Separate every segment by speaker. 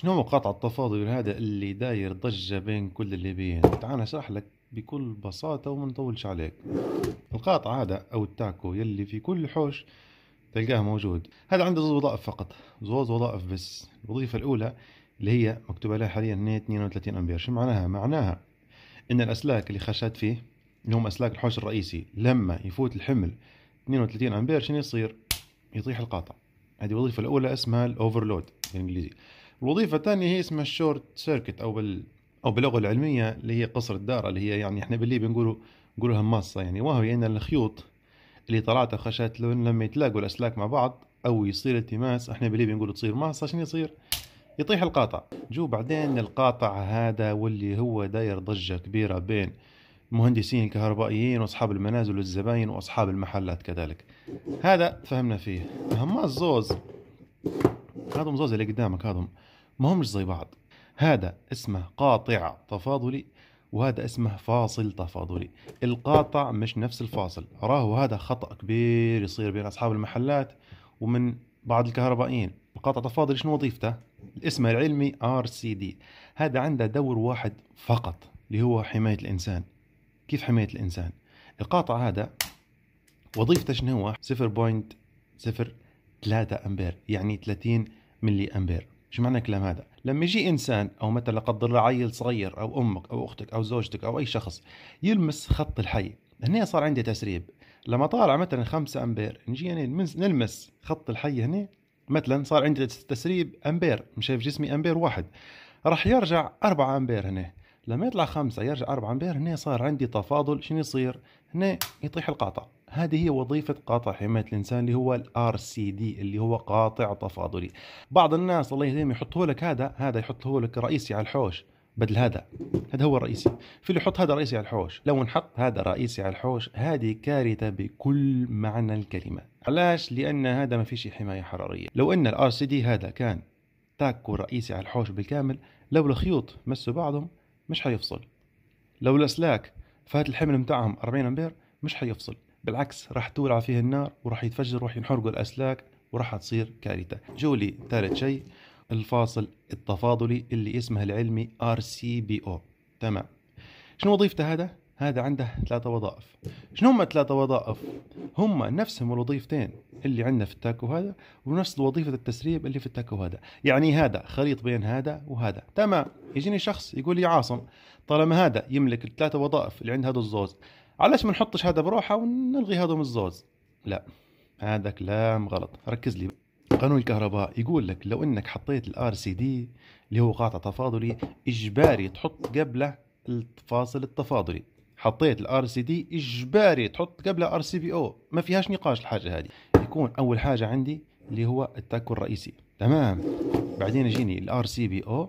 Speaker 1: شنو مقاطع التفاضل هذا اللي داير ضجة بين كل الليبيين تعال نشرح لك بكل بساطة وما نطولش عليك القاطع هذا أو التاكو يلي في كل حوش تلقاه موجود هذا عنده زوز وظائف فقط زوز وظائف بس الوظيفة الأولى اللي هي مكتوبة لها حاليا 32 أمبير شو معناها؟ معناها إن الأسلاك اللي خشات فيه اللي هم أسلاك الحوش الرئيسي لما يفوت الحمل 32 أمبير شنو يصير؟ يطيح القاطع هذه الوظيفة الأولى اسمها الأوفرلود بالإنجليزي الوظيفه الثانيه هي اسمها الشورت سيركت او بال او باللغه العلميه اللي هي قصر الداره اللي هي يعني احنا بالليبي نقولوا نقولها هماصه يعني وهو يعني الخيوط اللي طلعت خشات لون لما يتلاقوا الاسلاك مع بعض او يصير التماس احنا بالليبي نقولوا تصير ماصه شنو يصير يطيح القاطع جو بعدين القاطع هذا واللي هو داير ضجه كبيره بين مهندسين الكهربائيين واصحاب المنازل والزباين واصحاب المحلات كذلك هذا فهمنا فيه هماص زوز هذا زوز اللي قدامك هذا ما هم مش زي بعض هذا اسمه قاطع تفاضلي وهذا اسمه فاصل تفاضلي القاطع مش نفس الفاصل راهو هذا خطأ كبير يصير بين أصحاب المحلات ومن بعض الكهربائيين القاطع تفاضلي شنو وظيفته الاسم العلمي ار سي دي هذا عنده دور واحد فقط اللي هو حماية الإنسان كيف حماية الإنسان القاطع هذا وظيفته شنو هو 0.03 أمبير يعني 30 ملي أمبير شو معنى الكلام هذا؟ لما يجي انسان او مثلا لا قدر الله عيل صغير او امك او اختك او زوجتك او اي شخص يلمس خط الحي هنا صار عندي تسريب لما طالع مثلا 5 امبير نجي يعني نلمس خط الحي هنا مثلا صار عندي تسريب امبير شايف جسمي امبير واحد راح يرجع 4 امبير هنا لما يطلع 5 يرجع 4 امبير هنا صار عندي تفاضل شنو يصير؟ هنا يطيح القاطع هذه هي وظيفة قاطع حماية الإنسان اللي هو الار سي دي اللي هو قاطع تفاضلي بعض الناس الله يهديهم يحطه لك هذا هذا يحطه لك رئيسي على الحوش بدل هذا هذا هو الرئيسي في اللي يحط هذا رئيسي على الحوش لو نحط هذا رئيسي على الحوش هذه كارثة بكل معنى الكلمة علاش لأن هذا ما فيش حماية حرارية لو أن الار سي دي هذا كان تاكو رئيسي على الحوش بالكامل لو الخيوط مسوا بعضهم مش حيفصل لو الاسلاك فات الحمل متاعهم 40 امبير مش حيفصل بالعكس راح تولع فيه النار وراح يتفجر وراح ينحرقوا الأسلاك وراح تصير كارثة جولي ثالث شيء الفاصل التفاضلي اللي اسمه العلمي ار سي بي او تمام شنو وظيفته هذا؟ هذا عنده ثلاثة وظائف شنو هما الثلاثة وظائف؟ هما نفسهم الوظيفتين اللي عندنا في التاكو هذا ونفس وظيفة التسريب اللي في التاكو هذا يعني هذا خليط بين هذا وهذا تمام يجيني شخص يقول لي عاصم طالما هذا يملك الثلاثة وظائف اللي عند هذا الزوز علاش ما نحطش هذا بروحه ونلغي هذا من الزوز لا هذا كلام غلط ركز لي قانون الكهرباء يقول لك لو انك حطيت الار سي دي اللي هو قاطع تفاضلي اجباري تحط قبله الفاصل التفاضلي حطيت الار سي دي اجباري تحط قبله ار سي بي او ما فيهاش نقاش الحاجه هذه يكون اول حاجه عندي اللي هو التاكو الرئيسي تمام بعدين يجيني الار سي بي او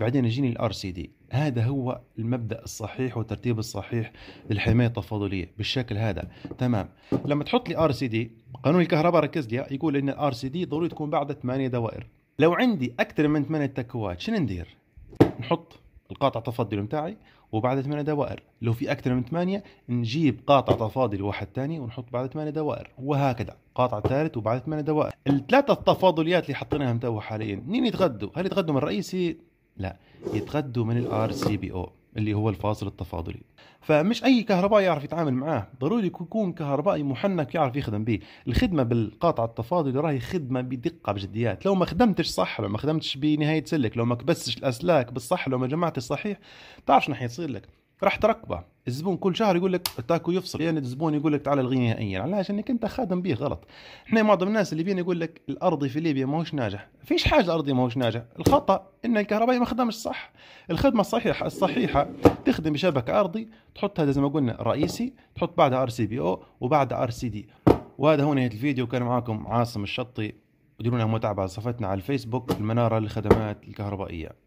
Speaker 1: بعدين يجيني الار سي دي هذا هو المبدا الصحيح والترتيب الصحيح للحمايه التفاضليه بالشكل هذا تمام لما تحط لي ار سي دي قانون الكهرباء ركز لي يقول ان الار سي دي ضروري تكون بعد 8 دوائر لو عندي اكثر من 8 تكوات شنو ندير نحط القاطع التفضلي بتاعي وبعد ثمانية دوائر لو في أكثر من ثمانية نجيب قاطع تفاضل واحد ثاني ونحط بعد ثمانية دوائر وهكذا قاطع ثالث وبعد ثمانية دوائر الثلاثة التفاضليات اللي حطيناهم تو حاليا مين يتغدوا هل يتغدوا من الرئيسي لا يتغدوا من الار سي بي او اللي هو الفاصل التفاضلي فمش اي كهرباء يعرف يتعامل معاه ضروري يكون كهربائي محنك يعرف يخدم به الخدمه بالقاطع التفاضلي راهي خدمه بدقه بجديات لو ما خدمتش صح لو ما خدمتش بنهايه سلك لو ما كبستش الاسلاك بالصح لو ما جمعتش صحيح تعرف شنو حيصير لك راح تركبه الزبون كل شهر يقول لك التاكو يفصل يعني الزبون يقول لك تعال الغي نهائيا علاش انك انت خادم به غلط احنا معظم الناس اللي بين يقول لك الارضي في ليبيا ماهوش ناجح فيش حاجه الارضي ماهوش ناجح الخطا ان الكهرباء ما خدمش صح الخدمه الصحيحه الصحيحه تخدم بشبكه ارضي تحطها زي ما قلنا رئيسي تحط بعدها ار سي بي او وبعدها ار سي دي وهذا هو نهايه الفيديو كان معاكم عاصم الشطي وديرونا متابعه صفحتنا على الفيسبوك المناره للخدمات الكهربائيه